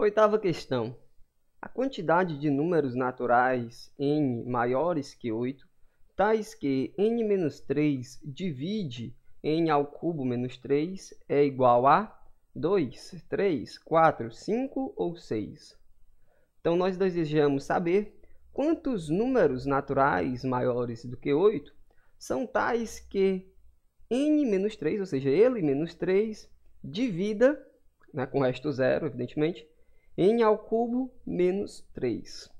Oitava questão. A quantidade de números naturais n maiores que 8, tais que n-3 menos divide n ao cubo menos 3 é igual a 2, 3, 4, 5 ou 6. Então, nós desejamos saber quantos números naturais maiores do que 8 são tais que n-3, menos ou seja, ele menos 3, divida, né, com o resto zero, evidentemente, n ao cubo menos 3.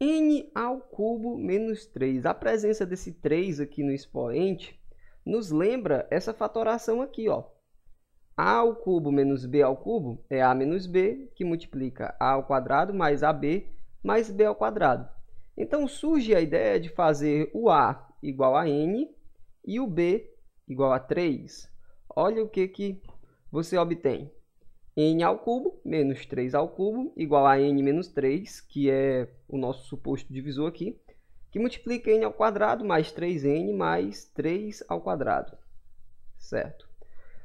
n ao cubo menos 3. A presença desse 3 aqui no expoente nos lembra essa fatoração aqui, ó. a ao cubo menos b ao cubo é a menos b, que multiplica a ao quadrado mais ab mais b ao quadrado. Então surge a ideia de fazer o a igual a n e o b igual a 3. Olha o que, que você obtém n ao cubo menos 3 ao cubo igual a n menos 3, que é o nosso suposto divisor aqui, que multiplica n ao quadrado mais 3n mais 3 ao quadrado, certo?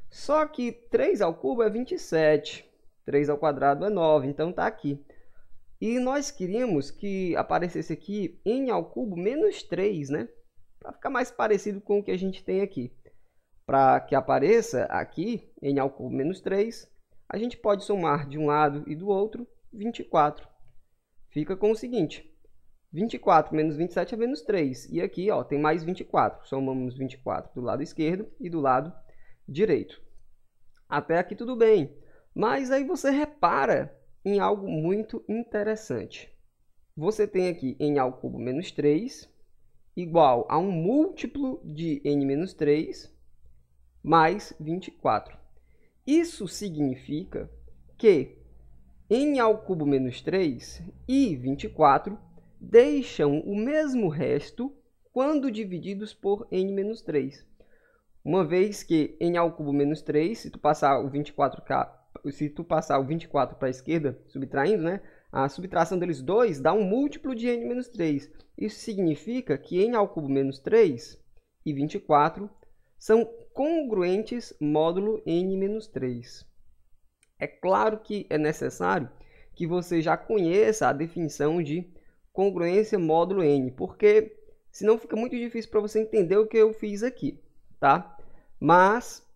Só que 3 ao cubo é 27, 3 ao quadrado é 9, então está aqui. E nós queríamos que aparecesse aqui n ao cubo menos 3, né? Para ficar mais parecido com o que a gente tem aqui. Para que apareça aqui n ao cubo menos 3, a gente pode somar de um lado e do outro 24. Fica com o seguinte, 24 menos 27 é menos 3. E aqui ó, tem mais 24. Somamos 24 do lado esquerdo e do lado direito. Até aqui tudo bem. Mas aí você repara em algo muito interessante. Você tem aqui n ao cubo menos 3 igual a um múltiplo de n menos 3 mais 24. Isso significa que n menos 3 e 24 deixam o mesmo resto quando divididos por n menos 3. Uma vez que n menos 3, se tu passar o 24k, se tu passar o 24 para a esquerda, subtraindo, né? A subtração deles dois dá um múltiplo de n menos 3. Isso significa que n menos 3 e 24 são congruentes módulo n-3. É claro que é necessário que você já conheça a definição de congruência módulo n, porque senão fica muito difícil para você entender o que eu fiz aqui, tá? Mas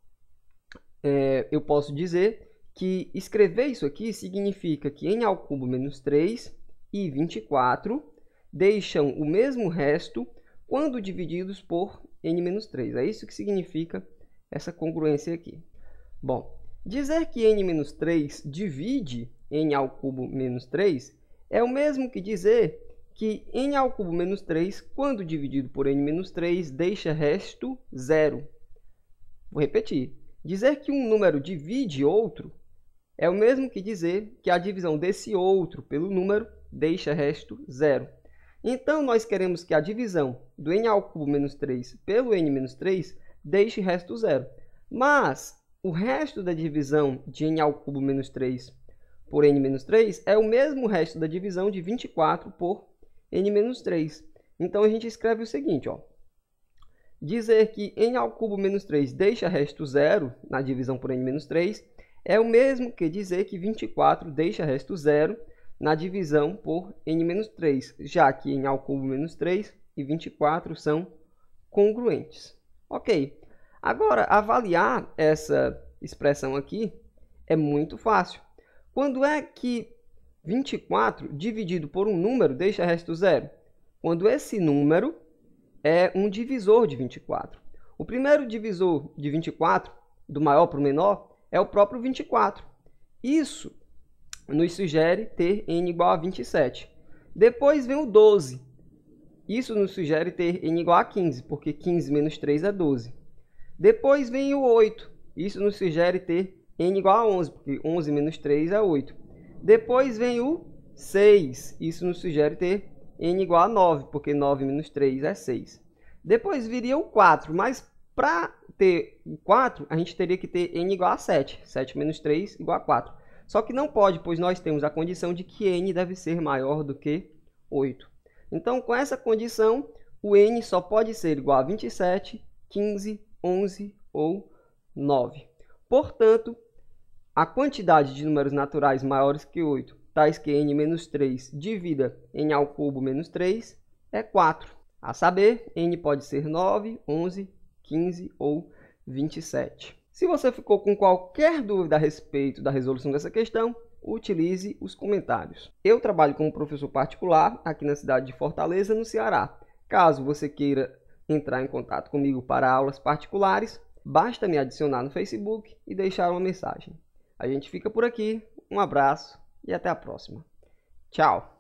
é, eu posso dizer que escrever isso aqui significa que n ao cubo menos 3 e 24 deixam o mesmo resto quando divididos por n-3. É isso que significa essa congruência aqui. Bom, dizer que n-3 divide n ao cubo menos 3 é o mesmo que dizer que n ao cubo menos 3, quando dividido por n menos 3, deixa resto zero. Vou repetir. Dizer que um número divide outro é o mesmo que dizer que a divisão desse outro pelo número deixa resto zero. Então, nós queremos que a divisão do n ao menos 3 pelo n menos 3 deixe resto zero. Mas o resto da divisão de n menos 3 por n menos 3 é o mesmo resto da divisão de 24 por n menos 3. Então, a gente escreve o seguinte, ó. Dizer que n menos 3 deixa resto zero na divisão por n menos 3 é o mesmo que dizer que 24 deixa resto zero na divisão por n-3, já que n ao cubo menos 3 e 24 são congruentes. Ok, agora avaliar essa expressão aqui é muito fácil. Quando é que 24 dividido por um número deixa resto zero? Quando esse número é um divisor de 24. O primeiro divisor de 24, do maior para o menor, é o próprio 24. Isso nos sugere ter n igual a 27. Depois vem o 12. Isso nos sugere ter n igual a 15, porque 15 menos 3 é 12. Depois vem o 8. Isso nos sugere ter n igual a 11, porque 11 menos 3 é 8. Depois vem o 6. Isso nos sugere ter n igual a 9, porque 9 menos 3 é 6. Depois viria o 4, mas para ter o 4, a gente teria que ter n igual a 7. 7 menos 3 igual a 4. Só que não pode, pois nós temos a condição de que n deve ser maior do que 8. Então, com essa condição, o n só pode ser igual a 27, 15, 11 ou 9. Portanto, a quantidade de números naturais maiores que 8, tais que n menos 3 divida em ao cubo menos 3, é 4. A saber, n pode ser 9, 11, 15 ou 27. Se você ficou com qualquer dúvida a respeito da resolução dessa questão, utilize os comentários. Eu trabalho como professor particular aqui na cidade de Fortaleza, no Ceará. Caso você queira entrar em contato comigo para aulas particulares, basta me adicionar no Facebook e deixar uma mensagem. A gente fica por aqui, um abraço e até a próxima. Tchau!